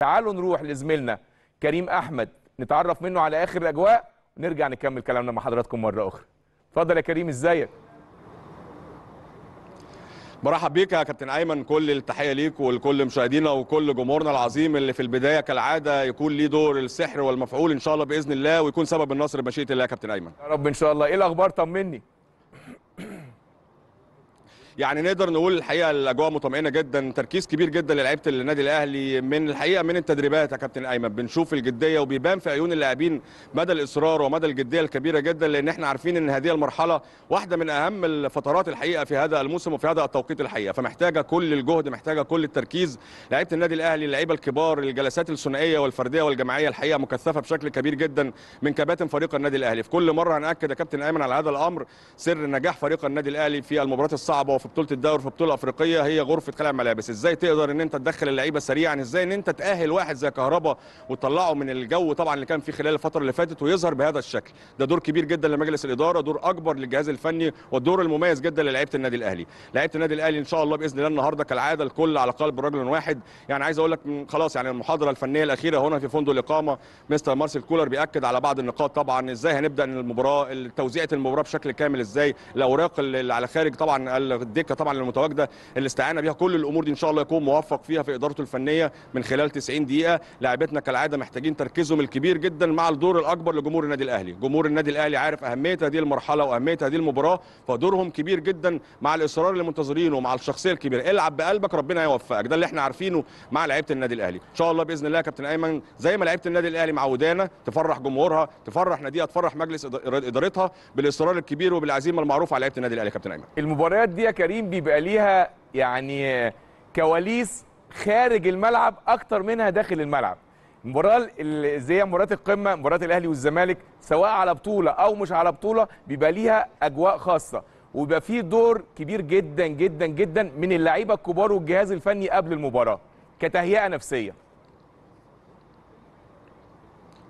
تعالوا نروح لزميلنا كريم احمد نتعرف منه على اخر الاجواء ونرجع نكمل كلامنا مع حضراتكم مره اخرى اتفضل يا كريم ازيك مرحب بيك يا كابتن ايمن كل التحيه ليك ولكل مشاهدينا وكل جمهورنا العظيم اللي في البدايه كالعاده يكون ليه دور السحر والمفعول ان شاء الله باذن الله ويكون سبب النصر بمشيئه الله يا كابتن ايمن يا رب ان شاء الله ايه الاخبار طمني يعني نقدر نقول الحقيقه الاجواء مطمئنه جدا تركيز كبير جدا للعيبه النادي الاهلي من الحقيقه من التدريبات يا كابتن ايمن بنشوف الجديه وبيبان في عيون اللاعبين مدى الاصرار ومدى الجديه الكبيره جدا لان احنا عارفين ان هذه المرحله واحده من اهم الفترات الحقيقه في هذا الموسم وفي هذا التوقيت الحقيقه فمحتاجه كل الجهد محتاجه كل التركيز لعيبه النادي الاهلي اللعيبه الكبار الجلسات الثنائيه والفرديه والجماعيه الحقيقه مكثفه بشكل كبير جدا من كباتن فريق النادي الاهلي في كل مره هناكد يا كابتن ايمن على هذا الامر سر نجاح فريق النادي الاهلي في المباريات الصعبه وفي في بطوله الدوري في بطوله افريقيه هي غرفه خلع ملابس ازاي تقدر ان انت تدخل اللعيبه سريعا ازاي ان انت تاهل واحد زي كهربا وتطلعه من الجو طبعا اللي كان فيه خلال الفتره اللي فاتت ويظهر بهذا الشكل ده دور كبير جدا لمجلس الاداره دور اكبر للجهاز الفني والدور المميز جدا للعيبه النادي الاهلي لعيبه النادي الاهلي ان شاء الله باذن الله النهارده كالعاده الكل على قلب رجل واحد يعني عايز اقول لك خلاص يعني المحاضره الفنيه الاخيره هنا في فندق الاقامه مستر مارسيل كولر بياكد على بعض النقاط طبعا ازاي هنبدا المباراه توزيعه المباراه بشكل كامل ازاي الاوراق اللي على خارج طبعا الدكه طبعا المتواجده اللي استعان بيها كل الامور دي ان شاء الله يكون موفق فيها في ادارته الفنيه من خلال 90 دقيقه لاعبتنا كالعاده محتاجين تركيزهم الكبير جدا مع الدور الاكبر لجمهور النادي الاهلي جمهور النادي الاهلي عارف اهميه هذه المرحله واهميه هذه المباراه فدورهم كبير جدا مع الاصرار اللي منتظرينه مع الشخصيه الكبيره العب بقلبك ربنا يوفقك ده اللي احنا عارفينه مع لعيبه النادي الاهلي ان شاء الله باذن الله يا كابتن ايمن زي ما لعيبه النادي الاهلي معودانا تفرح جمهورها تفرح ناديها تفرح مجلس ادارتها بالاصرار الكبير وبالعزيمه المعروفه على لعيبه النادي الاهلي كابتن ايمن المباريات دي كريم بيبقى ليها يعني كواليس خارج الملعب اكتر منها داخل الملعب المباراه زي مباراه القمه مباراه الاهلي والزمالك سواء على بطوله او مش على بطوله بيبقى ليها اجواء خاصه ويبقى في دور كبير جدا جدا جدا من اللعيبه الكبار والجهاز الفني قبل المباراه كتهيئه نفسيه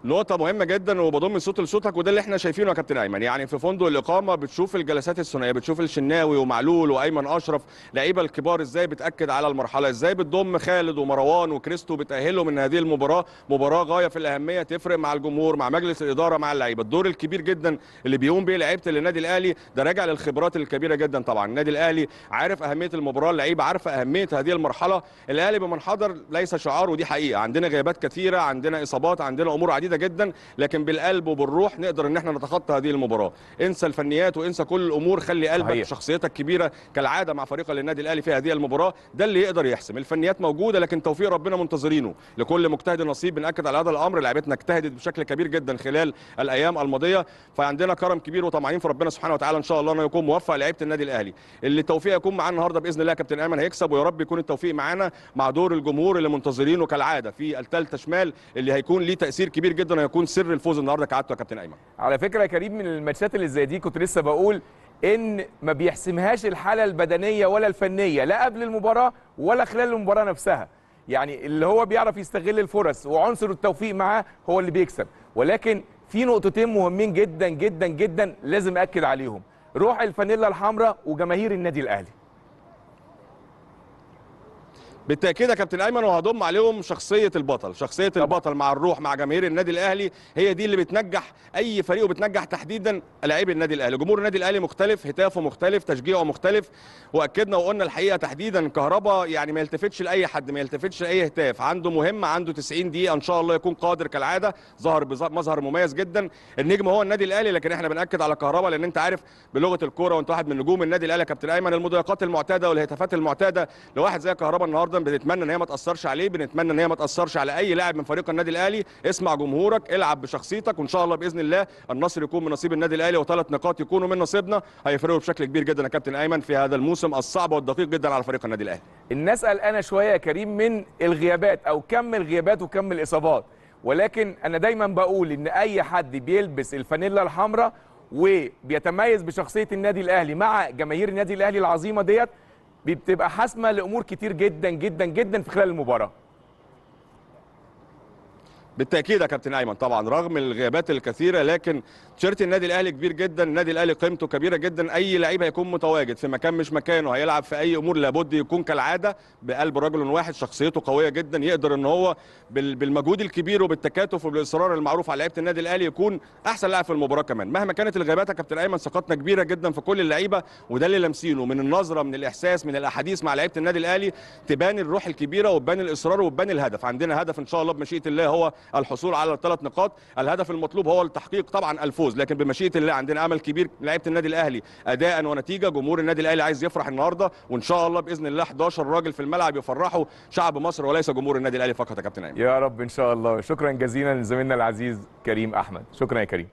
نقطة مهمة جدا وبضم صوت لصوتك وده اللي احنا شايفينه يا كابتن ايمن يعني في فندق الاقامة بتشوف الجلسات الثنائية بتشوف الشناوي ومعلول وايمن اشرف لعيبة الكبار ازاي بتأكد على المرحلة ازاي بتضم خالد ومروان وكريستو بتأهلهم من هذه المباراة مباراة غاية في الأهمية تفرق مع الجمهور مع مجلس الإدارة مع اللعيبة الدور الكبير جدا اللي بيقوم به لعيبة النادي الأهلي ده راجع للخبرات الكبيرة جدا طبعا النادي الأهلي عارف أهمية المباراة اللعيبة عارفة أهمية هذه المرحلة الأهلي بمنحدر ليس شعار ودي حقيقة عندنا غيابات كثيرة عندنا إصابات عندنا أمور عديدة عديده جدا لكن بالقلب وبالروح نقدر ان احنا نتخطى هذه المباراه انسى الفنيات وانسى كل الامور خلي قلبك صحيح. شخصيتك كبيره كالعاده مع فريق النادي الاهلي في هذه المباراه ده اللي يقدر يحسم الفنيات موجوده لكن توفيق ربنا منتظرينه لكل مجتهد نصيب بناكد على هذا الامر لعيبتنا اجتهدت بشكل كبير جدا خلال الايام الماضيه فعندنا كرم كبير وطمعين في ربنا سبحانه وتعالى ان شاء الله انه يكون موفق لعيبه النادي الاهلي اللي التوفيق يكون معانا النهارده باذن الله كابتن ايمن هيكسب ويا رب يكون التوفيق معانا مع دور الجمهور اللي منتظرينه كالعاده في الثالثه شمال اللي هيكون ليه تاثير كبير جدا هيكون سر الفوز النهارده كعادته يا كابتن ايمن على فكره يا كريم من الماتشات اللي زي دي كنت لسه بقول ان ما بيحسمهاش الحاله البدنيه ولا الفنيه لا قبل المباراه ولا خلال المباراه نفسها يعني اللي هو بيعرف يستغل الفرص وعنصر التوفيق معاه هو اللي بيكسب ولكن في نقطتين مهمين جدا جدا جدا لازم اكد عليهم روح الفانيلا الحمراء وجماهير النادي الاهلي بالتاكيد يا كابتن ايمن وهضم عليهم شخصيه البطل شخصيه طبعا. البطل مع الروح مع جماهير النادي الاهلي هي دي اللي بتنجح اي فريق وبتنجح تحديدا لاعبي النادي الاهلي جمهور النادي الاهلي مختلف هتافه مختلف تشجيعه مختلف واكدنا وقلنا الحقيقه تحديدا كهربا يعني ما يلتفتش لاي حد ما يلتفتش لاي هتاف عنده مهمه عنده 90 دقيقه ان شاء الله يكون قادر كالعاده ظهر بمظهر مميز جدا النجم هو النادي الاهلي لكن احنا بناكد على كهربا لان انت عارف بلغه الكوره وانت واحد من نجوم النادي الاهلي كابتن ايمن المضايقات المعتاده والهتافات المعتاده لواحد زي كهربا النهارده بنتمنى ان هي ما تاثرش عليه بنتمنى ان هي ما تاثرش على اي لاعب من فريق النادي الاهلي اسمع جمهورك العب بشخصيتك وان شاء الله باذن الله النصر يكون من نصيب النادي الاهلي وثلاث نقاط يكونوا من نصيبنا هيفرقوا بشكل كبير جدا يا كابتن ايمن في هذا الموسم الصعب والدقيق جدا على فريق النادي الاهلي الناس قلقانه شويه يا كريم من الغيابات او كم الغيابات وكم الاصابات ولكن انا دايما بقول ان اي حد بيلبس الفانيلا الحمراء وبيتميز بشخصيه النادي الاهلي مع جماهير النادي الاهلي العظيمه ديت بتبقى حاسمه لامور كتير جدا جدا جدا في خلال المباراه بالتاكيد يا كابتن ايمن طبعا رغم الغيابات الكثيره لكن تيشيرت النادي الاهلي كبير جدا النادي الاهلي قيمته كبيره جدا اي لعيب هيكون متواجد في مكان مش مكانه هيلعب في اي امور لابد يكون كالعاده بقلب رجل واحد شخصيته قويه جدا يقدر ان هو بالمجهود الكبير وبالتكاتف وبالاصرار المعروف على لعيبه النادي الاهلي يكون احسن لاعب في المباراه كمان مهما كانت الغيابات يا كابتن ايمن ثقتنا كبيره جدا في كل اللعيبه وده اللي لامسينه من النظره من الاحساس من الاحاديث مع لعيبه النادي الاهلي تبان الروح الكبيره وتبان الاصرار وتبان الهدف عندنا هدف ان شاء الله بمشيئه الله هو الحصول على الثلاث نقاط الهدف المطلوب هو التحقيق طبعا الفوز لكن بمشيئه الله عندنا امل كبير لعيبه النادي الاهلي اداء ونتيجه جمهور النادي الاهلي عايز يفرح النهارده وان شاء الله باذن الله 11 راجل في الملعب يفرحوا شعب مصر وليس جمهور النادي الاهلي فقط يا كابتن ايمن يا رب ان شاء الله شكرا جزيلا لزميلنا العزيز كريم احمد شكرا يا كريم